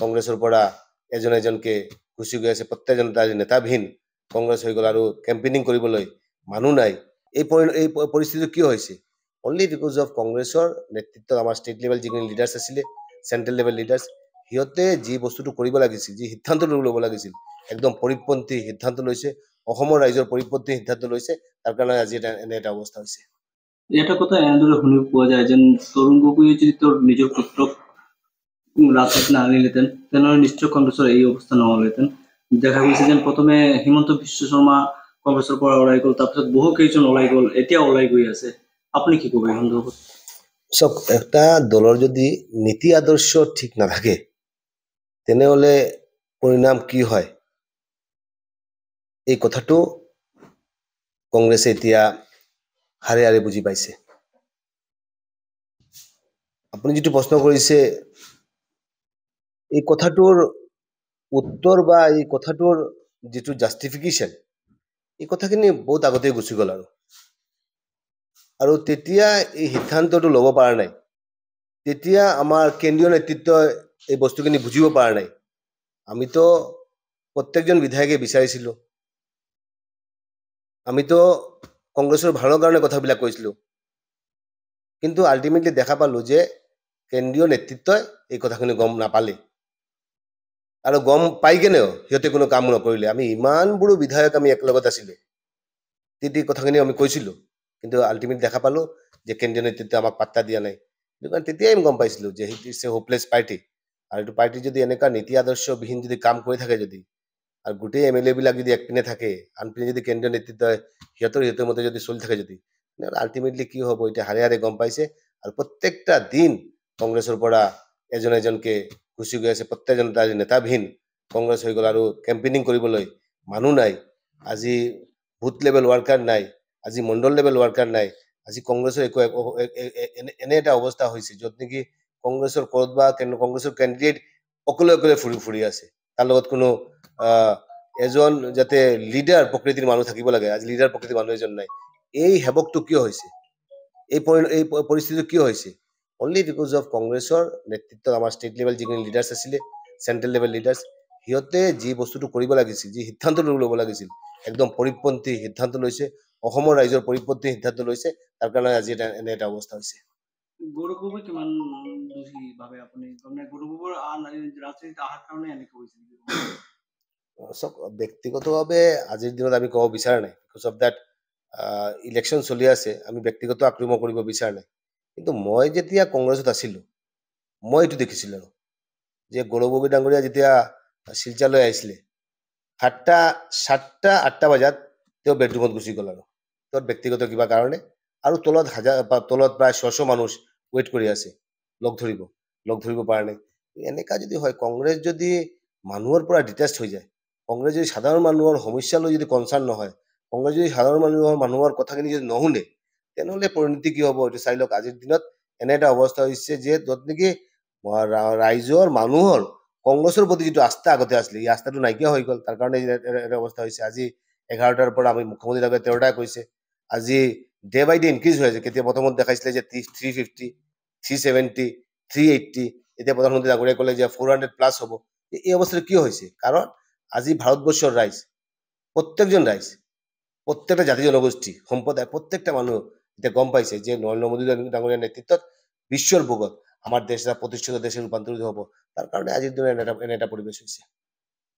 কংগ্ৰেছৰ পৰা এজন এজনকে গুচি গৈ আছে প্ৰত্যেকজনতে আজি নেতাবিহীন কংগ্ৰেছ হৈ গ'ল আৰু কেম্পেইনিং কৰিবলৈ মানুহ নাই এই পৰি এই পৰিস্থিতিটো কিয় হৈছে অনলি বিকজ অফ কংগ্ৰেছৰ নেতৃত্বত আমাৰ ষ্টেট লেভেল যিখিনি লিডাৰ্ছ আছিলে চেণ্ট্ৰেল লেভেল লিডাৰ্ছ সিহঁতে যি বস্তুটো কৰিব লাগিছিল যি সিদ্ধান্ত ল'ব লাগিছিল একদম পৰিপন্থী সিদ্ধান্ত লৈছে অসমৰ ৰাইজৰ পৰিপন্থী সিদ্ধান্ত লৈছে তাৰ কাৰণে আজি এটা এনে এটা অৱস্থা হৈছে এটা কথা এনেদৰে শুনিব পোৱা যায় যেন তৰুণ গগৈয়ে যদি তোৰ নিজৰ পুত্ৰক রাজপথ না নিশ্চয় কংগ্রেসের এই অবস্থা নেওয়া দেখা গেছে যে প্রথমে হিমন্ত বিশ্ব শর্মা যদি নীতি আদৰ্শ ঠিক নাথাকে তেনেহলে পৰিণাম কি হয় এই কথাটো কংগ্ৰেছে এতিয়া হাৰে হাৰে বুজি পাইছে আপুনি যিটো প্ৰশ্ন কৰিছে এই কথাটোৰ উত্তৰ বা এই কথাটোৰ যিটো জাষ্টিফিকেশ্যন এই কথাখিনি বহুত আগতে গুচি গ'ল আৰু আৰু তেতিয়া এই সিদ্ধান্তটো ল'ব পৰা নাই তেতিয়া আমাৰ কেন্দ্ৰীয় নেতৃত্বই এই বস্তুখিনি বুজিব পৰা নাই আমিতো প্ৰত্যেকজন বিধায়কে বিচাৰিছিলোঁ আমিতো কংগ্ৰেছৰ ভালৰ কাৰণে কথাবিলাক কৈছিলোঁ কিন্তু আল্টিমেটলি দেখা পালোঁ যে কেন্দ্ৰীয় নেতৃত্বই এই কথাখিনি গম নাপালে আৰু গম পাই কেনেও সিহঁতে কোনো কাম নকৰিলে আমি ইমানবোৰো বিধায়ক আমি একেলগত আছিলোঁ টি টি কথাখিনি আমি কৈছিলোঁ কিন্তু আল্টিমেট দেখা পালোঁ যে কেন্দ্ৰীয় নেতৃত্বই আমাক পাত্তা দিয়া নাই কাৰণে তেতিয়াই আমি গম পাইছিলোঁ যে it is a hopeless party আৰু এইটো পাৰ্টি যদি এনেকুৱা নীতি আদৰ্শবিহীন যদি কাম কৰি থাকে যদি আৰু গোটেই এম এল এবিলাক যদি একপিনে থাকে আনপিনে যদি কেন্দ্ৰীয় নেতৃত্বই সিহঁতৰ সিহঁতৰ মতে যদি চলি থাকে যদি আল্টিমেটলি কি হ'ব এতিয়া হাৰে হাৰে গম পাইছে আৰু প্ৰত্যেকটা দিন কংগ্ৰেছৰ পৰা এজন এজনকে গুচি গৈ আছে প্ৰত্যেক জনতা আজি নেতাবিহীন কংগ্ৰেছ হৈ গ'ল আৰু কেম্পেইনিং কৰিবলৈ মানুহ নাই আজি বুথ লেভেল ৱাৰ্কাৰ নাই আজি মণ্ডল লেভেল ৱাৰ্কাৰ নাই আজি কংগ্ৰেছৰ একো এনে এটা অৱস্থা হৈছে য'ত নেকি কংগ্ৰেছৰ ক'ত বা কংগ্ৰেছৰ কেণ্ডিডেট অকলে অকলে ফুৰি ফুৰি আছে তাৰ লগত কোনো এজন যাতে লিডাৰ প্ৰকৃতিৰ মানুহ থাকিব লাগে আজি লিডাৰ প্ৰকৃতিৰ মানুহ এজন নাই এই সেৱকটো কিয় হৈছে এই পৰি এই পৰিস্থিতিটো কিয় হৈছে অনলি বিকজ অফ কংগ্ৰেছৰ নেতৃত্বত আমাৰ ষ্টেট লেভেল যিখিনি লিডাৰ্ছ আছিলে চেণ্ট্ৰেল লেভেল লিডাৰ্ছ সিহঁতে যি বস্তুটো কৰিব লাগিছিল যি সিদ্ধান্ত ল'ব লাগিছিল একদম পৰিপন্থী সিদ্ধান্ত লৈছে অসমৰ ৰাইজৰ পৰিপন্থী সিদ্ধান্ত লৈছে তাৰ কাৰণে আজি এটা এনে এটা অৱস্থা হৈছে চক ব্যক্তিগতভাৱে আজিৰ দিনত আমি ক'ব বিচৰা নাই বিকজ অফ দেট ইলেকশ্যন চলি আছে আমি ব্যক্তিগত আক্ৰমণ কৰিব বিচৰা নাই কিন্তু মই যেতিয়া কংগ্ৰেছত আছিলোঁ মই এইটো দেখিছিলোঁ যে গৌৰৱ গগৈ ডাঙৰীয়া যেতিয়া শিলচালৈ আহিছিলে সাতটা চাৰিটা আঠটা বজাত তেওঁ বেডৰুমত গুচি গ'ল আৰু তেওঁৰ ব্যক্তিগত কিবা কাৰণে আৰু তলত হাজাৰ তলত প্ৰায় ছশ মানুহ ৱেইট কৰি আছে লগ ধৰিব লগ ধৰিব কাৰণে এনেকুৱা যদি হয় কংগ্ৰেছ যদি মানুহৰ পৰা ডিটেষ্ট হৈ যায় কংগ্ৰেছ যদি সাধাৰণ মানুহৰ সমস্যালৈ যদি কনচাৰ্ণ নহয় কংগ্ৰেছ যদি সাধাৰণ মানুহৰ মানুহৰ কথাখিনি যদি নুশুনে তেনেহ'লে পৰিণতি কি হ'ব এইটো চাই লওক আজিৰ দিনত এনে এটা অৱস্থা হৈছে যে য'ত নেকি ৰাইজৰ মানুহৰ কংগ্ৰেছৰ প্ৰতি যিটো আস্থা আগতে আছিলে এই আস্থাটো নাইকিয়া হৈ গ'ল তাৰ কাৰণে অৱস্থা হৈছে আজি এঘাৰটাৰ পৰা আমি মুখ্যমন্ত্ৰী থাকোঁ তেৰটাই কৈছে আজি ডে বাই ডে ইনক্ৰিজ হৈ আছে কেতিয়া প্ৰথমত দেখাইছিলে যে three three fifty three seventy three eighty এতিয়া প্ৰধানমন্ত্ৰী ডাঙৰে ক'লে যে ফ'ৰ হাণ্ড্ৰেড প্লাছ হ'ব এই অৱস্থাটো কিয় হৈছে কাৰণ আজি ভাৰতবৰ্ষৰ ৰাইজ প্ৰত্যেকজন ৰাইজ প্ৰত্যেকটা জাতি জনগোষ্ঠী সম্প্ৰদায় প্ৰত্যেকটা মানুহ এতিয়া গম পাইছে যে নৰেন্দ্ৰ মোদী ডাঙৰীয়া নেতৃত্বত বিশ্বৰ ভোগত আমাৰ দেশ এটা প্ৰতিষ্ঠিত দেশে ৰূপান্তৰিত হ'ব তাৰ কাৰণে আজিৰ দিনত এনে এটা পৰিৱেশ হৈছে